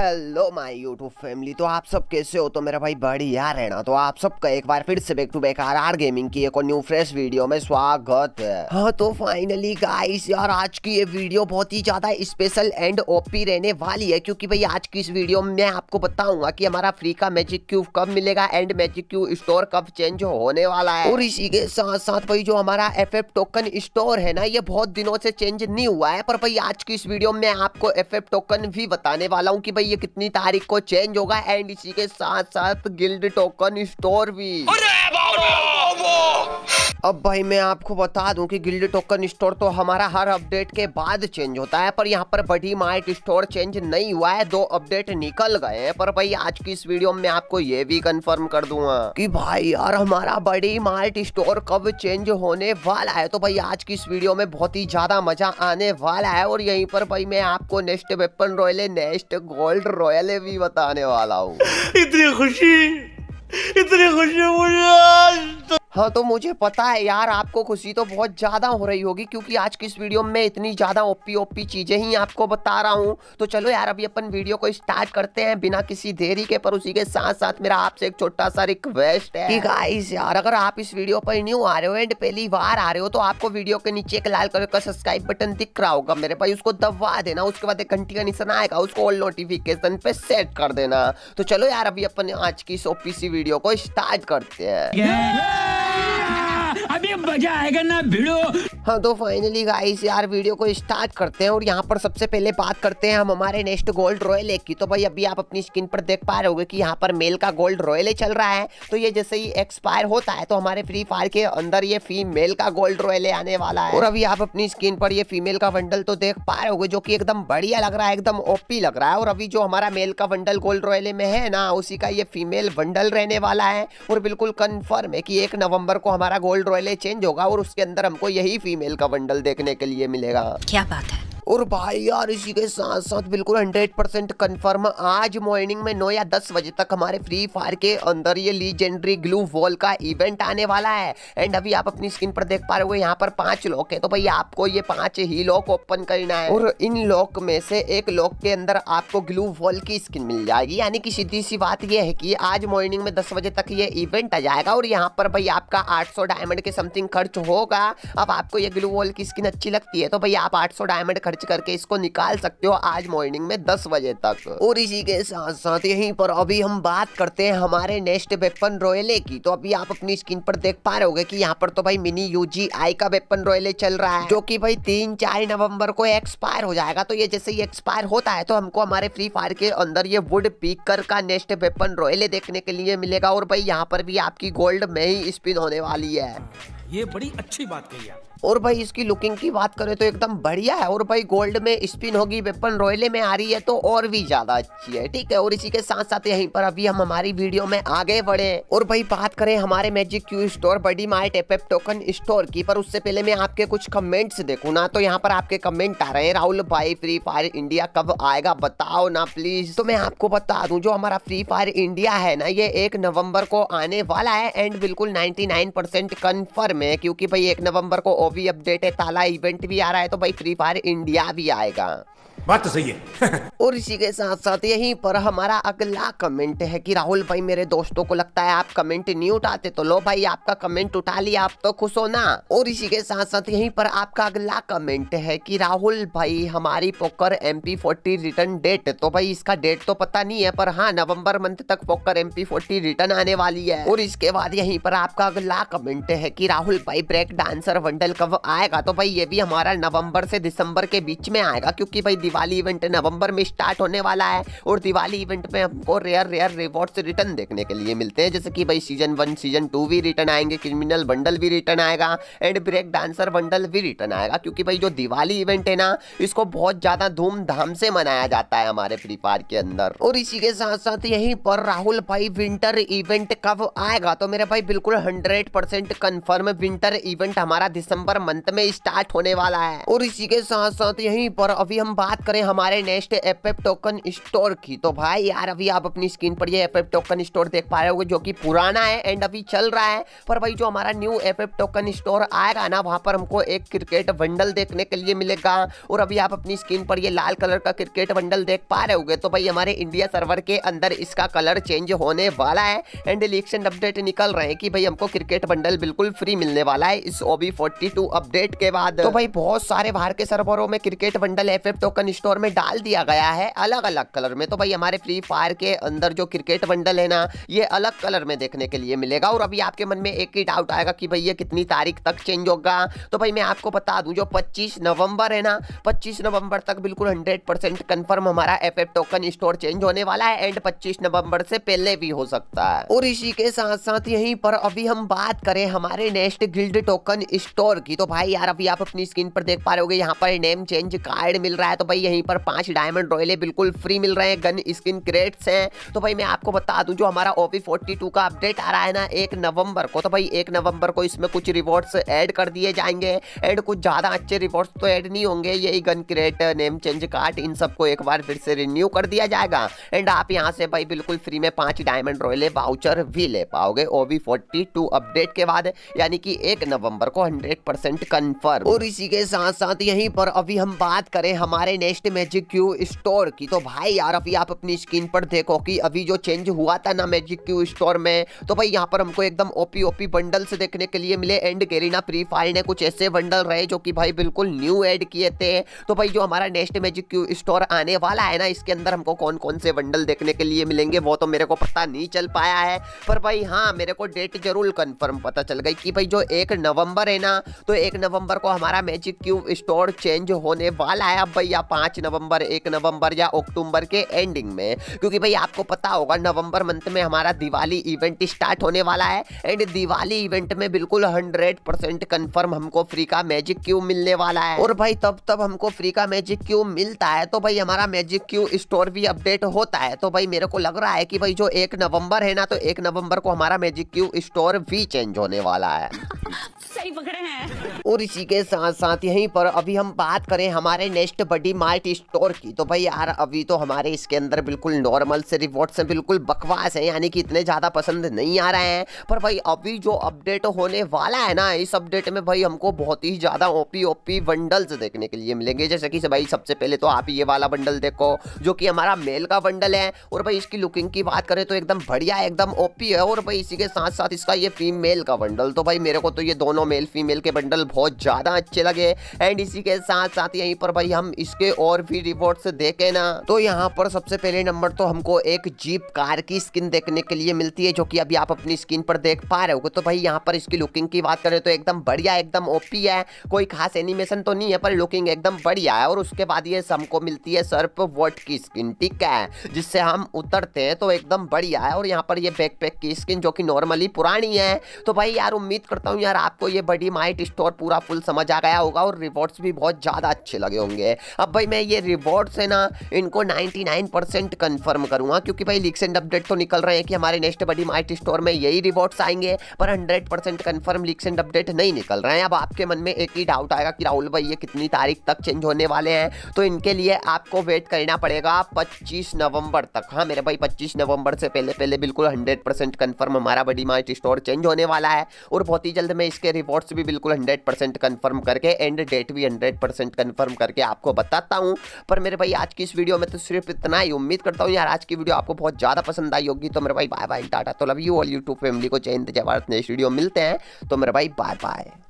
Hello my YouTube family तो आप सब कैसे हो तो मेरा भाई बढ़िया रहना तो आप सबका एक बार फिर से back to back R R gaming की एक और न्यू फ्रेश वीडियो में स्वागत है हाँ तो फाइनली गाइस यार आज की ये वीडियो बहुत ही ज्यादा स्पेशल एंड ओपी रहने वाली है क्योंकि भाई आज की इस वीडियो में मैं आपको बताऊंगा की हमारा फ्री का मैजिक क्यूब कब मिलेगा एंड मैजिक क्यूब स्टोर कब चेंज होने वाला है और इसी के साथ साथ भाई जो हमारा एफ टोकन स्टोर है ना ये बहुत दिनों से चेंज नहीं हुआ है पर भाई आज की इस वीडियो में आपको एफ टोकन भी बताने वाला हूँ की भाई ये कितनी तारीख को चेंज होगा एंड इसी के साथ साथ गिल्ड टोकन स्टोर भी अब भाई मैं आपको बता दूं कि गिल्ड टोकन स्टोर तो हमारा हर अपडेट के बाद चेंज होता है पर यहाँ पर बड़ी मार्ट स्टोर चेंज नहीं हुआ है दो अपडेट निकल गए हैं पर भाई आज की इस वीडियो में आपको ये भी कंफर्म कर दूंगा कि भाई यार हमारा बड़ी मार्ट स्टोर कब चेंज होने वाला है तो भाई आज की इस वीडियो में बहुत ही ज्यादा मजा आने वाला है और यही पर भाई मैं आपको next weapon royale next gold result royale भी बताने वाला हूँ इतनी खुशी इतनी खुशी मुझे आज तो। हाँ तो मुझे पता है यार आपको खुशी तो बहुत ज़्यादा हो रही होगी क्योंकि आज की इस वीडियो में इतनी ज़्यादा ओपी ओपी चीज़ें ही आपको बता रहा हूँ तो चलो यार अभी अपन वीडियो को स्टार्ट करते हैं बिना किसी देरी के पर उसी के साथ साथ मेरा आपसे एक छोटा सा रिक्वेस्ट है कि गाइस यार अगर आप इस वीडियो पर न्यू आ रहे हो एंड पहली बार आ रहे हो तो आपको वीडियो के नीचे एक लाल कलर का सब्सक्राइब बटन दिख रहा होगा मेरे भाई उसको दबा देना उसके बाद एक घंटी का निशान आएगा उसको ऑल नोटिफिकेशन पे सेट कर देना तो चलो यार अभी अपन आज की इस ओपी सी वीडियो को स्टार्ट करते हैं अभी मजा आएगा ना भिड़ो हाँ तो फाइनली गाइस यार वीडियो को स्टार्ट करते हैं और यहाँ पर सबसे पहले बात करते हैं हम हमारे नेक्स्ट गोल्ड रॉयल एक की तो भाई अभी आप अपनी स्किन पर देख पा रहे होगे कि यहाँ पर मेल का गोल्ड रॉयल चल रहा है तो ये जैसे ही एक्सपायर होता है तो हमारे फ्री फायर के अंदर ये फीमेल का गोल्ड रॉयल आने वाला है और अभी आप अपनी स्किन पर ये फीमेल का बंडल तो देख पा रहे हो जो की एकदम बढ़िया लग रहा है एकदम ओपी लग रहा है और अभी जो हमारा मेल का बंडल गोल्ड रॉयल में है ना उसी का ये फीमेल बंडल रहने वाला है और बिल्कुल कन्फर्म है की एक नवम्बर को हमारा गोल्ड रॉयल चेंज होगा और उसके अंदर हमको यही फीमेल का बंडल देखने के लिए मिलेगा क्या बात है और भाई यार इसी के साथ साथ बिल्कुल हंड्रेड परसेंट कन्फर्म आज मॉर्निंग में नौ या दस बजे तक हमारे फ्री फायर के अंदर ये लीजेंडरी ग्लू वॉल का इवेंट आने वाला है एंड अभी आप अपनी स्क्रीन पर देख पा रहे हो यहाँ पर पांच लॉक है तो भाई आपको ये पांच ही लॉक ओपन करना है और इन लॉक में से एक लॉक के अंदर आपको ग्लू वॉल की स्किन मिल जाएगी यानी कि सीधी सी बात यह है कि आज मॉर्निंग में दस बजे तक ये इवेंट आ जाएगा और यहाँ पर भाई आपका आठ डायमंड के समथिंग खर्च होगा अब आपको ये ग्लू वॉल की स्किन अच्छी लगती है तो भाई आप आठ डायमंड खर्च सर्च करके इसको निकाल सकते हो आज मॉर्निंग में दस बजे तक और इसी के साथ साथ यहीं पर अभी हम बात करते हैं हमारे नेक्स्ट वेपन रॉयले की तो अभी आप अपनी स्क्रीन पर देख पा रहे होगे कि यहाँ पर तो भाई मिनी यूजी आई का वेपन रॉयले चल रहा है जो की भाई तीन चार नवम्बर को एक्सपायर हो जाएगा तो ये जैसे ही एक्सपायर होता है तो हमको हमारे फ्री फायर के अंदर ये वुड पीकर का नेक्स्ट वेपन रॉयले देखने के लिए मिलेगा और भाई यहाँ पर भी आपकी गोल्ड में ही स्पिन होने वाली है ये बड़ी अच्छी बात कही आप और भाई इसकी लुकिंग की बात करें तो एकदम बढ़िया है और भाई भाई गोल्ड में स्पिन होगी वेपन रॉयले में आ रही है तो और भी ज्यादा अच्छी है ठीक है और इसी के साथ साथ यहीं पर अभी हम हमारी वीडियो में आगे बढ़े और भाई बात करें हमारे magic cube store buddy mart FF token store की पर उससे पहले मैं आपके कुछ कमेंट्स देखू ना तो यहाँ पर आपके कमेंट आ रहे हैं राहुल भाई फ्री फायर इंडिया कब आएगा बताओ ना प्लीज तो मैं आपको बता दू जो हमारा फ्री फायर इंडिया है ना ये एक नवम्बर को आने वाला है एंड बिल्कुल नाइन परसेंट कन्फर्म है क्योंकि भाई एक नवंबर को ओवी अपडेट है ताला इवेंट भी आ रहा है तो भाई फ्री फायर इंडिया दिया भी आएगा बात तो सही है और इसी के साथ साथ यहीं पर हमारा अगला कमेंट है कि राहुल भाई मेरे दोस्तों को लगता है आप कमेंट नहीं उठाते तो लो भाई आपका कमेंट उठा लिया आप तो खुश हो ना और इसी के साथ साथ यहीं पर आपका अगला कमेंट है कि राहुल भाई हमारी poker M P forty return date तो भाई इसका डेट तो पता नहीं है पर हाँ नवम्बर मंथ तक poker M P forty return आने वाली है और इसके बाद यही पर आपका अगला कमेंट है की राहुल भाई ब्रेक डांसर वंडल कब आएगा तो भाई ये भी हमारा नवम्बर से दिसंबर के बीच में आएगा क्यूँकी भाई दिवाली इवेंट नवंबर में स्टार्ट होने वाला है और दिवाली इवेंट में हमको रेयर रेयर रिवॉर्ड्स रिटर्न देखने के लिए मिलते हैं जैसे कि भाई सीजन वन सीजन टू भी रिटर्न आएंगे क्रिमिनल बंडल भी रिटर्न आएगा एंड ब्रेक डांसर बंडल भी रिटर्न आएगा क्योंकि भाई जो दिवाली इवेंट है ना इसको बहुत ज़्यादा धूमधाम से मनाया जाता है हमारे फ्री फायर के अंदर और इसी के साथ साथ यहीं पर राहुल भाई विंटर इवेंट कब आएगा तो मेरे भाई बिल्कुल hundred percent confirm winter event हमारा दिसंबर मंथ में स्टार्ट होने वाला है और इसी के साथ साथ यहीं पर अभी हम बात बात करें हमारे next F F token store की तो भाई यार अभी आप अपनी स्क्रीन पर ये एप एप टोकन स्टोर देख पा रहे हो जो कि पुराना है एंड अभी चल रहा है पर भाई जो हमारा new F F token store आएगा ना वहाँ पर हमको एक क्रिकेट बंडल देखने के लिए मिलेगा और अभी आप अपनी स्क्रीन पर ये लाल कलर का क्रिकेट बंडल देख पा रहे हो तो भाई हमारे इंडिया सर्वर के अंदर इसका कलर चेंज होने वाला है एंड इलेक्शन अपडेट निकल रहे हैं कि भाई हमको क्रिकेट बंडल बिल्कुल फ्री मिलने वाला है इस ओबी फोर्टी अपडेट के बाद तो भाई बहुत सारे बाहर के सर्वरों में cricket bundle F token store में डाल दिया गया है अलग अलग कलर में तो भाई हमारे फ्री फायर के अंदर जो क्रिकेट बंडल है ना ये अलग कलर में देखने के लिए मिलेगा और अभी आपके मन में एक ही डाउट आएगा कि भाई ये कितनी तारीख तक चेंज होगा तो भाई मैं आपको बता दूं जो 25 नवंबर है ना 25 नवंबर तक बिल्कुल 100 परसेंट कन्फर्म हमारा F F token store change होने वाला है एंड 25 नवंबर से पहले भी हो सकता है और इसी के साथ साथ यहीं पर अभी हम बात करें हमारे नेक्स्ट गिल्ड टोकन स्टोर की तो भाई यार अभी आप अपनी स्क्रीन पर देख पा रहे हो यहाँ पर नेम चेंज कार्ड मिल रहा है तो भाई भाई यहीं पर पांच डायमंड रॉयले बिल्कुल फ्री मिल रहे हैं गन स्किन क्रेट्स हैं तो भाई मैं आपको बता दूं जो हमारा ओपी फोर्टी का अपडेट आ रहा है ना एक नवंबर को तो भाई एक नवंबर को इसमें कुछ रिवॉर्ड्स ऐड कर दिए जाएंगे एंड कुछ ज़्यादा अच्छे रिवॉर्ड्स तो ऐड नहीं होंगे यही gun crate name change card इन सबको एक बार फिर से रिन्यू कर दिया जाएगा एंड आप यहाँ से भाई बिल्कुल फ्री में पाँच डायमंड रॉयले वाउचर भी ले पाओगे ओ बी अपडेट के बाद यानी कि एक नवंबर को हंड्रेड परसेंट कन्फर्म और इसी के साथ साथ यहीं पर अभी हम बात करें हमारे ने बेस्ट मैजिक क्यू स्टोर की तो भाई यार अभी आप अपनी स्क्रीन पर देखो कि अभी जो चेंज हुआ था ना मैजिक क्यू स्टोर में तो भाई यहाँ पर हमको एकदम ओपी ओपी से देखने के लिए मिले एंड गेरिना फ्री फायर ने कुछ ऐसे बंडल रहे जो कि भाई बिल्कुल न्यू एड किए थे तो भाई जो हमारा नेक्स्ट मैजिक क्यू स्टोर आने वाला है ना इसके अंदर हमको कौन कौन से बंडल देखने के लिए मिलेंगे वो तो मेरे को पता नहीं चल पाया है पर भाई हाँ मेरे को डेट जरूर कन्फर्म पता चल गई कि भाई जो एक नवंबर है ना तो एक नवंबर को हमारा मैजिक क्यू स्टोर चेंज होने वाला है अब भाई आप पांच नवंबर एक नवंबर या अक्टूबर के एंडिंग में क्योंकि भाई आपको पता होगा नवंबर मंथ में हमारा दिवाली इवेंट स्टार्ट होने वाला है एंड दिवाली इवेंट में बिल्कुल हंड्रेड परसेंट कन्फर्म हमको फ्री का मैजिक क्यू मिलने वाला है और भाई तब तब हमको फ्री का मैजिक क्यू मिलता है तो भाई हमारा मैजिक क्यू स्टोर भी अपडेट होता है तो भाई मेरे को लग रहा है कि भाई जो एक नवंबर है ना तो एक नवंबर को हमारा मैजिक क्यू स्टोर भी चेंज होने वाला है सही पकड़े हैं और इसी के साथ साथ यहीं पर अभी हम बात करें हमारे नेक्स्ट बडी मार्ट स्टोर की तो भाई यार अभी तो हमारे इसके अंदर बिल्कुल नॉर्मल से रिवॉर्ड्स से बिल्कुल बकवास है यानी कि इतने ज़्यादा पसंद नहीं आ रहे हैं पर भाई अभी जो अपडेट होने वाला है ना इस अपडेट में भाई हमको बहुत ही ज़्यादा ओपी ओपी बंडल्स देखने के लिए मिलेंगे जैसे कि भाई सबसे पहले तो आप ये वाला बंडल देखो जो कि हमारा मेल का बंडल है और भाई इसकी लुकिंग की बात करें तो एकदम बढ़िया एकदम ओपी है और भाई इसी के साथ साथ इसका ये फीमेल का बंडल तो भाई मेरे को तो ये दोनों दोनों मेल फीमेल के बंडल बहुत ज़्यादा अच्छे लगे एंड इसी के साथ साथ यहीं पर भाई हम इसके और भी रिपोर्ट देखे ना तो यहाँ पर सबसे पहले नंबर तो हमको एक जीप कार की स्किन देखने के लिए मिलती है जो की अभी आप अपनी स्किन पर देख पा रहे हो तो भाई यहाँ पर इसकी लुकिंग की बात करें तो एकदम बढ़िया एकदम ओपी है कोई खास एनिमेशन तो नहीं है पर लुकिंग एकदम बढ़िया है और उसके बाद ये हमको मिलती है सर्प वोट की स्किन ठीक है जिससे हम उतरते हैं तो एकदम बढ़िया है और यहाँ पर ये बैकपैक की स्किन जो कि नॉर्मली पुरानी है तो भाई यार उम्मीद करता हूँ यार आपको ये बडी माइट स्टोर पूरा फुल समझ आ गया होगा और रिवॉर्ड्स भी बहुत ज़्यादा अच्छे लगे होंगे अब भाई मैं ये रिवॉर्ड्स है ना इनको 99 परसेंट कन्फर्म करूँगा क्योंकि भाई लीक्स एंड अपडेट तो निकल रहे हैं कि हमारे नेक्स्ट बडी माइट स्टोर में यही रिवॉर्ड्स आएंगे पर hundred percent confirm leaks and update नहीं निकल रहे हैं अब आपके मन में एक ही डाउट आएगा कि राहुल भाई ये कितनी तारीख तक चेंज होने वाले हैं तो इनके लिए आपको वेट करना पड़ेगा पच्चीस नवंबर तक हाँ मेरे भाई पच्चीस नवंबर से पहले पहले बिल्कुल हंड्रेड परसेंट कन्फर्म हमारा बडी माइट स्टोर चेंज होने वाला है और बहुत ही जल्द मैं इसके रिपोर्ट्स भी बिल्कुल हंड्रेड परसेंट कन्फर्म करके एंड डेट भी हंड्रेड परसेंट कन्फर्म करके आपको बताता हूँ पर मेरे भाई आज की इस वीडियो में तो सिर्फ इतना ही उम्मीद करता हूँ यार आज की वीडियो आपको बहुत ज़्यादा पसंद आई होगी तो मेरे भाई बाय बाय टाटा तो love you all YouTube family को जय हिंद जय नेक्स्ट वीडियो मिलते हैं तो मेरे भाई बाय बाय